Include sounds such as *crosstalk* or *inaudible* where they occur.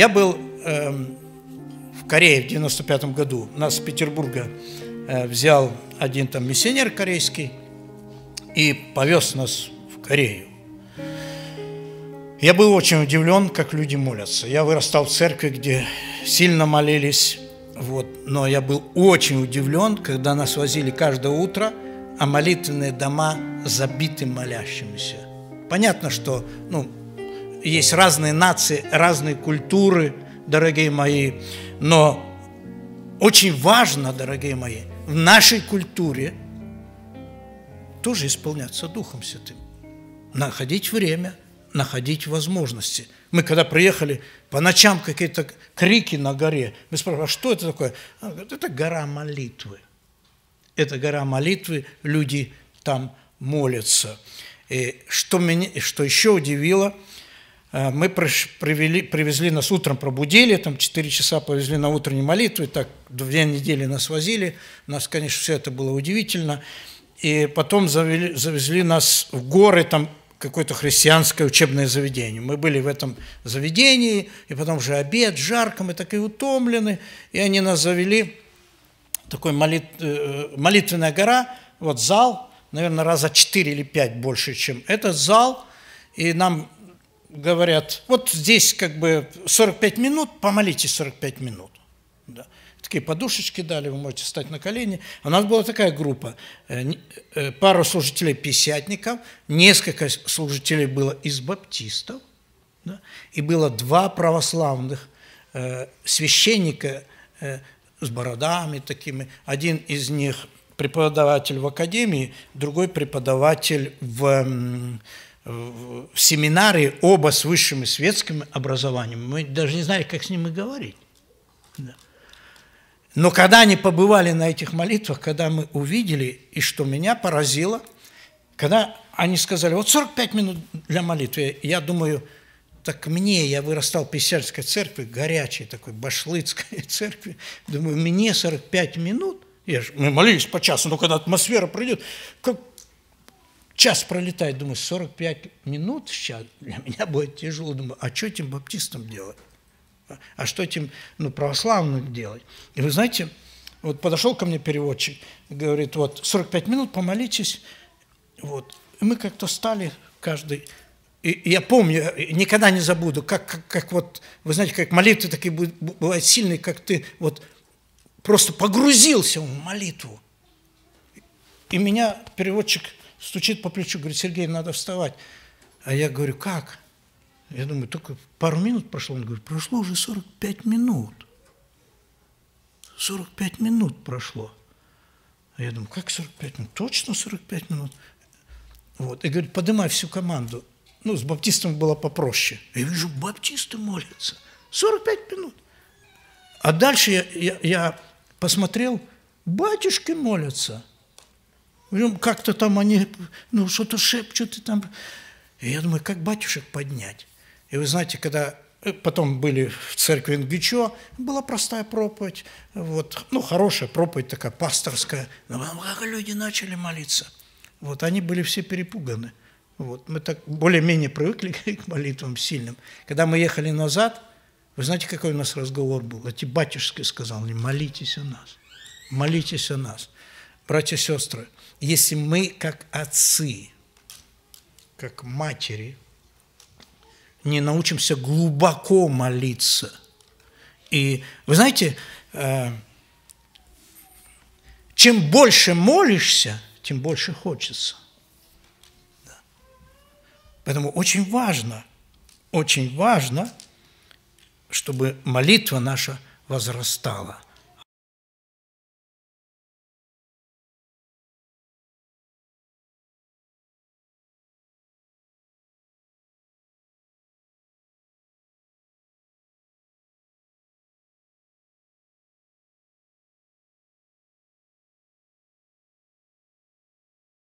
Я был э, в Корее в 95 году. Нас с Петербурга э, взял один там миссионер корейский и повез нас в Корею. Я был очень удивлен, как люди молятся. Я вырастал в церкви, где сильно молились, вот. но я был очень удивлен, когда нас возили каждое утро, а молитвенные дома забиты молящимися. Понятно, что ну, есть разные нации, разные культуры, дорогие мои, но очень важно, дорогие мои, в нашей культуре тоже исполняться Духом Святым. Находить время, находить возможности. Мы когда приехали, по ночам какие-то крики на горе. Мы спрашивали, а что это такое? Говорит, это гора молитвы. Это гора молитвы, люди там молятся. И что, меня, что еще удивило – Э, мы привели, привезли нас утром, пробудили, там 4 часа повезли на утреннюю молитву, и так две недели нас возили. У Нас, конечно, все это было удивительно. И потом завели, завезли нас в горы, там какое-то христианское учебное заведение. Мы были в этом заведении, и потом уже обед, жарко, мы так и утомлены. И они нас завели такой молит... Э, молитвенная гора, вот зал, наверное, раза 4 или 5 больше, чем этот зал. И нам говорят, вот здесь как бы 45 минут, помолитесь 45 минут. Да. Такие подушечки дали, вы можете встать на колени. У нас была такая группа, э, э, пару служителей писятников, несколько служителей было из баптистов, да, и было два православных э, священника э, с бородами такими. Один из них преподаватель в академии, другой преподаватель в... Э, в семинаре оба с высшим и светским образованием. Мы даже не знали, как с ним и говорить. Да. Но когда они побывали на этих молитвах, когда мы увидели, и что меня поразило, когда они сказали, вот 45 минут для молитвы, я думаю, так мне, я вырастал в Писярской церкви, горячей такой, башлыцкой *laughs* церкви, думаю, мне 45 минут, я же, мы молились по часу, но когда атмосфера придет, как Час пролетает, думаю, 45 минут сейчас для меня будет тяжело. Думаю, а что этим баптистам делать? А, а что этим ну, православным делать? И вы знаете, вот подошел ко мне переводчик, говорит, вот 45 минут помолитесь. Вот. И мы как-то стали каждый и я помню, никогда не забуду, как, как, как вот, вы знаете, как молитвы такие бывают сильные, как ты вот просто погрузился в молитву. И меня переводчик стучит по плечу, говорит, Сергей, надо вставать. А я говорю, как? Я думаю, только пару минут прошло. Он говорит, прошло уже 45 минут. 45 минут прошло. А я думаю, как 45 минут? Точно 45 минут? Вот. И говорит, поднимай всю команду. Ну, с баптистом было попроще. Я вижу, баптисты молятся. 45 минут. А дальше я, я, я посмотрел, батюшки молятся – как-то там они, ну, что-то шепчут, и там... И я думаю, как батюшек поднять? И вы знаете, когда э, потом были в церкви Ингичо, была простая проповедь, вот, ну, хорошая проповедь такая, пасторская, но ну, как люди начали молиться. Вот, они были все перепуганы. Вот, мы так более-менее привыкли *laughs* к молитвам сильным. Когда мы ехали назад, вы знаете, какой у нас разговор был? Эти батюшки сказали не молитесь о нас, молитесь о нас. Братья и сестры, если мы как отцы, как матери, не научимся глубоко молиться. И вы знаете, э, чем больше молишься, тем больше хочется. Да. Поэтому очень важно, очень важно, чтобы молитва наша возрастала –